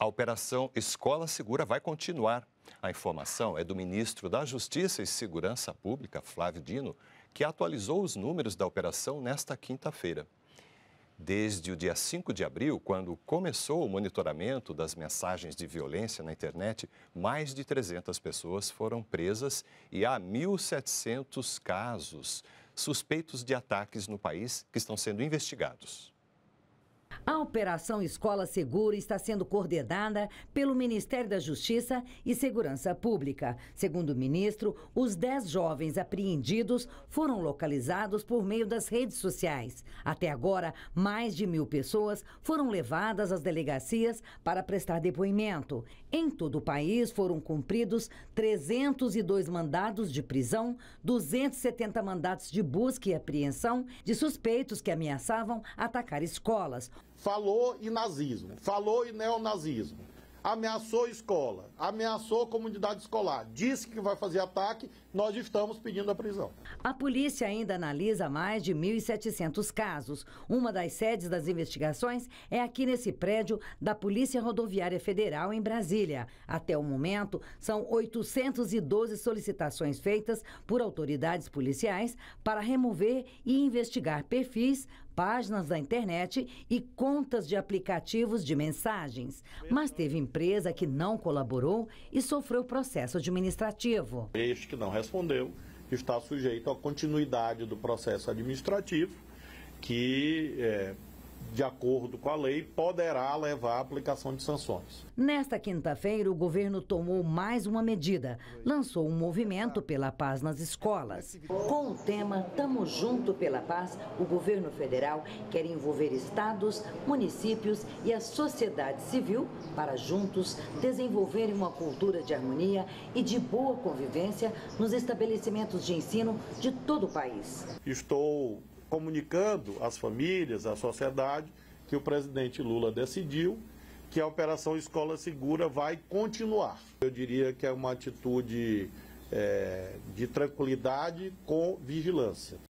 A operação Escola Segura vai continuar. A informação é do ministro da Justiça e Segurança Pública, Flávio Dino, que atualizou os números da operação nesta quinta-feira. Desde o dia 5 de abril, quando começou o monitoramento das mensagens de violência na internet, mais de 300 pessoas foram presas e há 1.700 casos suspeitos de ataques no país que estão sendo investigados. A Operação Escola Segura está sendo coordenada pelo Ministério da Justiça e Segurança Pública. Segundo o ministro, os 10 jovens apreendidos foram localizados por meio das redes sociais. Até agora, mais de mil pessoas foram levadas às delegacias para prestar depoimento. Em todo o país, foram cumpridos 302 mandados de prisão, 270 mandados de busca e apreensão de suspeitos que ameaçavam atacar escolas falou em nazismo, falou em neonazismo, ameaçou escola, ameaçou comunidade escolar, disse que vai fazer ataque, nós estamos pedindo a prisão. A polícia ainda analisa mais de 1.700 casos. Uma das sedes das investigações é aqui nesse prédio da Polícia Rodoviária Federal em Brasília. Até o momento, são 812 solicitações feitas por autoridades policiais para remover e investigar perfis páginas da internet e contas de aplicativos de mensagens. Mas teve empresa que não colaborou e sofreu processo administrativo. Este que não respondeu está sujeito à continuidade do processo administrativo que é, de acordo com a lei, poderá levar à aplicação de sanções. Nesta quinta-feira, o governo tomou mais uma medida. Lançou um movimento pela paz nas escolas. Com o tema Tamo Junto pela Paz, o governo federal quer envolver estados, municípios e a sociedade civil para juntos desenvolverem uma cultura de harmonia e de boa convivência nos estabelecimentos de ensino de todo o país. Estou comunicando às famílias, à sociedade, que o presidente Lula decidiu que a Operação Escola Segura vai continuar. Eu diria que é uma atitude é, de tranquilidade com vigilância.